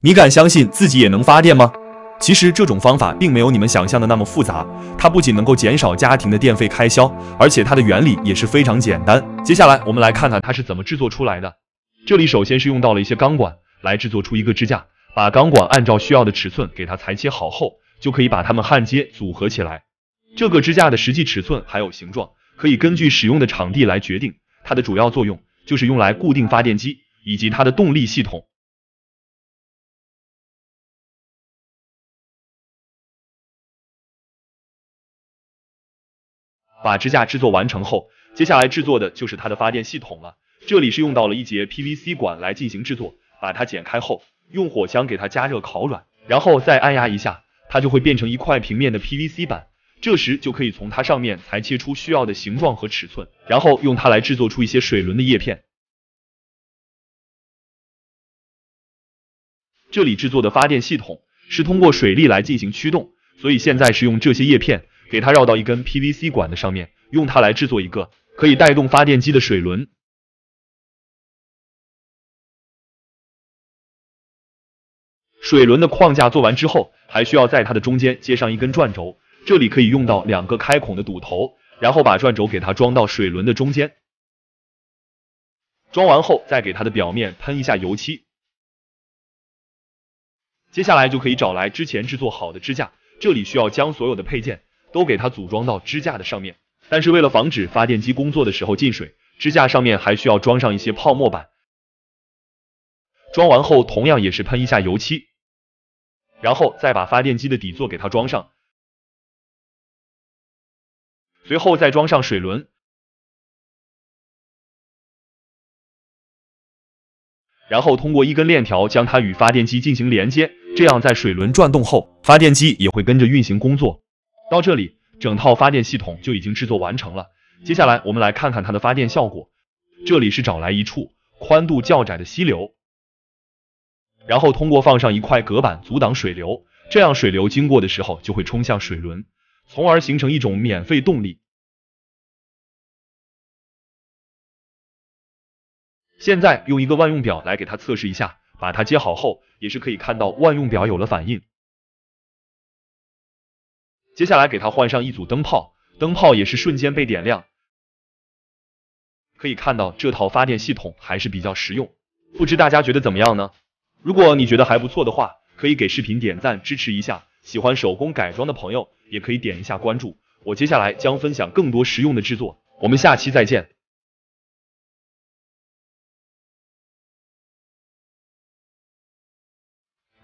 你敢相信自己也能发电吗？其实这种方法并没有你们想象的那么复杂，它不仅能够减少家庭的电费开销，而且它的原理也是非常简单。接下来我们来看看它是怎么制作出来的。这里首先是用到了一些钢管来制作出一个支架，把钢管按照需要的尺寸给它裁切好后，就可以把它们焊接组合起来。这个支架的实际尺寸还有形状可以根据使用的场地来决定。它的主要作用就是用来固定发电机以及它的动力系统。把支架制作完成后，接下来制作的就是它的发电系统了。这里是用到了一节 PVC 管来进行制作，把它剪开后，用火枪给它加热烤软，然后再按压一下，它就会变成一块平面的 PVC 板。这时就可以从它上面裁切出需要的形状和尺寸，然后用它来制作出一些水轮的叶片。这里制作的发电系统是通过水力来进行驱动，所以现在是用这些叶片。给它绕到一根 PVC 管的上面，用它来制作一个可以带动发电机的水轮。水轮的框架做完之后，还需要在它的中间接上一根转轴，这里可以用到两个开孔的堵头，然后把转轴给它装到水轮的中间。装完后再给它的表面喷一下油漆。接下来就可以找来之前制作好的支架，这里需要将所有的配件。都给它组装到支架的上面，但是为了防止发电机工作的时候进水，支架上面还需要装上一些泡沫板。装完后同样也是喷一下油漆，然后再把发电机的底座给它装上，随后再装上水轮，然后通过一根链条将它与发电机进行连接，这样在水轮转动后，发电机也会跟着运行工作。到这里，整套发电系统就已经制作完成了。接下来我们来看看它的发电效果。这里是找来一处宽度较窄的溪流，然后通过放上一块隔板阻挡水流，这样水流经过的时候就会冲向水轮，从而形成一种免费动力。现在用一个万用表来给它测试一下，把它接好后，也是可以看到万用表有了反应。接下来给它换上一组灯泡，灯泡也是瞬间被点亮。可以看到这套发电系统还是比较实用，不知大家觉得怎么样呢？如果你觉得还不错的话，可以给视频点赞支持一下。喜欢手工改装的朋友也可以点一下关注，我接下来将分享更多实用的制作。我们下期再见。